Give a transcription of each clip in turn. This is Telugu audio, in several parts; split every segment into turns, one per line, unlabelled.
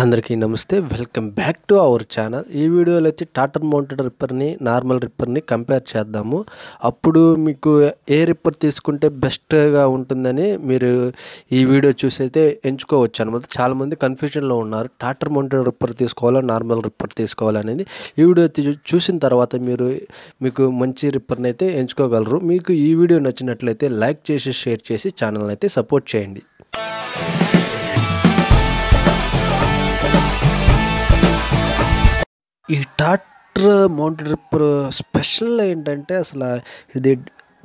అందరికీ నమస్తే welcome back to our channel ఈ వీడియోలో వచ్చి టాటర్ మౌంటెడ్ రిప్పర్ని నార్మల్ రిప్పర్ని కంపేర్ చేద్దాము అప్పుడు మీకు ఏ రిప్పర్ తీసుకుంటే బెస్ట్గా ఉంటుందని మీరు ఈ వీడియో చూసి అయితే ఎంచుకోవచ్చు అనమాట చాలామంది కన్ఫ్యూజన్లో ఉన్నారు టాటర్ మౌంటెడ్ రిప్పర్ తీసుకోవాలా నార్మల్ రిప్పర్ తీసుకోవాలనేది ఈ వీడియో చూసిన తర్వాత మీరు మీకు మంచి రిప్పర్ని అయితే ఎంచుకోగలరు మీకు ఈ వీడియో నచ్చినట్లయితే లైక్ చేసి షేర్ చేసి ఛానల్ని అయితే సపోర్ట్ చేయండి ఈ మౌంటెన్ ట్రిప్ స్పెషల్ ఏంటంటే అసలు ఇది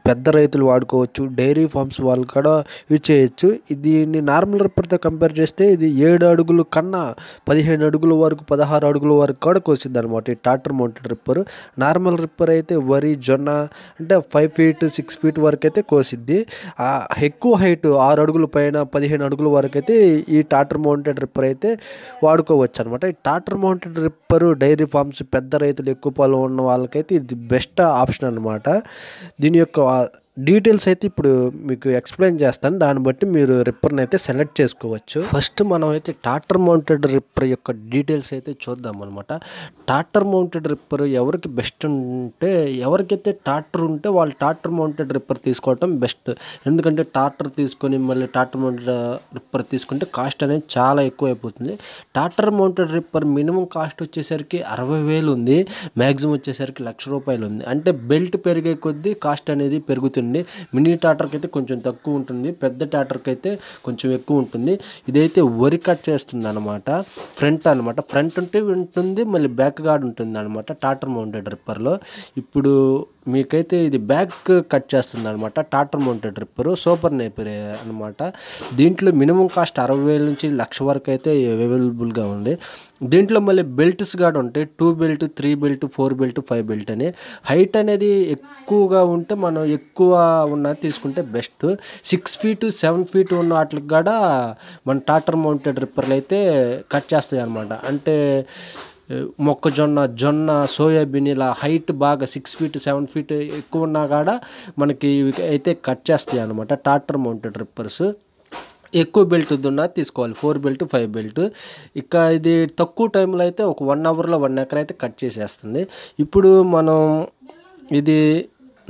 పెద్ద రైతులు వాడుకోవచ్చు డైరీ ఫార్మ్స్ వాళ్ళు కూడా యూజ్ చేయొచ్చు దీన్ని నార్మల్ రిప్పర్తో కంపేర్ చేస్తే ఇది ఏడు అడుగులు కన్నా పదిహేను అడుగుల వరకు పదహారు అడుగుల వరకు కూడా కోసింది అనమాట ఈ టాటర్ మౌంటెడ్ రిప్పర్ నార్మల్ రిప్పర్ అయితే వరి జొన్న అంటే ఫైవ్ ఫీట్ సిక్స్ ఫీట్ వరకు అయితే కోసిద్ది ఎక్కువ హైట్ ఆరు అడుగుల పైన పదిహేను అడుగుల వరకు అయితే ఈ టాటర్ మౌంటెడ్ రిప్పర్ అయితే వాడుకోవచ్చు అనమాట ఈ టాటర్ మౌంటెడ్ రిప్పర్ డైరీ ఫార్మ్స్ పెద్ద రైతులు ఎక్కువ పొలం ఉన్న వాళ్ళకైతే ఇది బెస్ట్ ఆప్షన్ అనమాట దీని యొక్క all డీటెయిల్స్ అయితే ఇప్పుడు మీకు ఎక్స్ప్లెయిన్ చేస్తాను దాన్ని బట్టి మీరు రిప్పర్ని అయితే సెలెక్ట్ చేసుకోవచ్చు ఫస్ట్ మనం అయితే టాటర్ మౌంటెడ్ రిప్పర్ యొక్క డీటెయిల్స్ అయితే చూద్దాం అనమాట టాటర్ మౌంటెడ్ రిప్పర్ ఎవరికి బెస్ట్ ఉంటే ఎవరికైతే టాటర్ ఉంటే వాళ్ళు టాటర్ మౌంటెడ్ రిప్పర్ తీసుకోవటం బెస్ట్ ఎందుకంటే టాటర్ తీసుకొని మళ్ళీ టాటర్ మౌంటెడ్ రిప్పర్ తీసుకుంటే కాస్ట్ అనేది చాలా ఎక్కువ అయిపోతుంది టాటర్ మౌంటెడ్ రిప్పర్ మినిమం కాస్ట్ వచ్చేసరికి అరవై వేలు ఉంది మ్యాక్సిమం వచ్చేసరికి లక్ష రూపాయలు ఉంది అంటే బెల్ట్ పెరిగే కొద్దీ కాస్ట్ అనేది పెరుగుతుంది ఉంటుంది మినీ టాటర్కి అయితే కొంచెం తక్కువ ఉంటుంది పెద్ద టాటర్కి అయితే కొంచెం ఎక్కువ ఉంటుంది ఇదైతే వరి కట్ చేస్తుంది అనమాట ఫ్రంట్ అనమాట ఫ్రంట్ ఉంటే ఉంటుంది మళ్ళీ బ్యాక్ గార్డ్ ఉంటుంది అనమాట టాటర్ మౌంటెడ్ రిప్పర్లో ఇప్పుడు మీకైతే ఇది బ్యాక్ కట్ చేస్తుంది అనమాట టాటర్ మౌంటెడ్ డ్రిప్పర్ సూపర్ నేపర్ అనమాట దీంట్లో మినిమం కాస్ట్ అరవై వేల నుంచి లక్ష వరకు అయితే అవైలబుల్గా ఉంది దీంట్లో మళ్ళీ బెల్ట్స్ కూడా ఉంటాయి two belt three belt four belt five belt అని హైట్ అనేది ఎక్కువగా ఉంటే మనం ఎక్కువ ఉన్న తీసుకుంటే best six feet seven feet ఉన్న వాటికి కూడా మన టాటర్ మౌంటెడ్ రిప్పర్లు అయితే కట్ చేస్తాయి అనమాట అంటే మొక్కజొన్న జొన్న సోయాబీన్ ఇలా హైట్ బాగా సిక్స్ ఫీట్ సెవెన్ ఫీట్ ఎక్కువ ఉన్నా కాడ మనకి అయితే కట్ చేస్తాయి అనమాట టాటర్ మౌంటెడ్ రిప్పర్స్ ఎక్కువ బెల్ట్ దున్నా తీసుకోవాలి ఫోర్ బెల్ట్ ఫైవ్ బెల్ట్ ఇక ఇది తక్కువ టైంలో అయితే ఒక వన్ అవర్లో వన్ ఎకర్ అయితే కట్ చేసేస్తుంది ఇప్పుడు మనం ఇది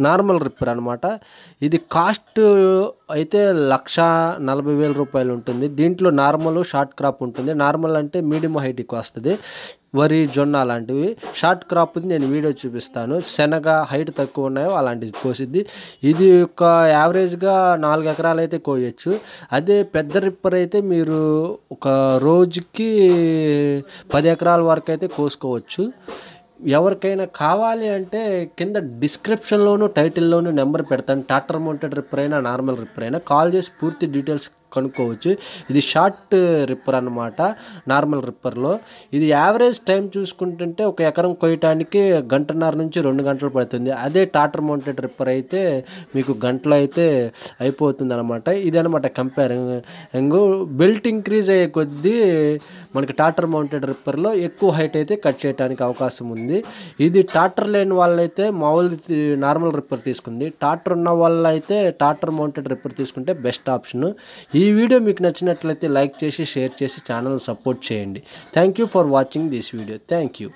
నార్మల్ రిప్పర్ అనమాట ఇది కాస్ట్ అయితే లక్ష నలభై వేల రూపాయలు ఉంటుంది దీంట్లో నార్మల్ షార్ట్ క్రాప్ ఉంటుంది నార్మల్ అంటే మీడియం హైట్కి వస్తుంది వరి జొన్న అలాంటివి షార్ట్ క్రాప్ది నేను వీడియో చూపిస్తాను శనగ హైట్ తక్కువ ఉన్నాయో అలాంటిది కోసిద్ది ఇది ఒక యావరేజ్గా నాలుగు ఎకరాలు అయితే కోయచ్చు అదే పెద్ద రిప్పర్ అయితే మీరు ఒక రోజుకి పది ఎకరాల వరకు అయితే కోసుకోవచ్చు ఎవరికైనా కావాలి అంటే కింద డిస్క్రిప్షన్లోను టైటిల్లోనూ నెంబర్ పెడతాను టాటర్ మౌంటెడ్ రిపేర్ అయినా నార్మల్ రిపేర్ అయినా కాల్ చేసి పూర్తి డీటెయిల్స్ కనుక్కోవచ్చు ఇది షార్ట్ రిప్పర్ అనమాట నార్మల్ రిప్పర్లో ఇది యావరేజ్ టైం చూసుకుంటుంటే ఒక ఎకరం కొయ్యటానికి గంటన్నర నుంచి రెండు గంటలు పడుతుంది అదే టాటర్ మౌంటెడ్ రిప్పర్ అయితే మీకు గంటలు అయితే అయిపోతుంది అనమాట ఇది అనమాట కంపేరింగ్ బెల్ట్ ఇంక్రీజ్ అయ్యే కొద్దీ మనకి టాటర్ మౌంటెడ్ రిప్పర్లో ఎక్కువ హైట్ అయితే కట్ చేయడానికి అవకాశం ఉంది ఇది టాటర్ లేని వాళ్ళైతే మామూలు నార్మల్ రిప్పర్ తీసుకుంది టాటర్ ఉన్న వాళ్ళైతే టాటర్ మౌంటెడ్ రిప్పర్ తీసుకుంటే బెస్ట్ ఆప్షన్ ఈ ఈ వీడియో మీకు నచ్చినట్లయితే లైక్ చేసి షేర్ చేసి ఛానల్ సపోర్ట్ చేయండి thank you for watching this video thank you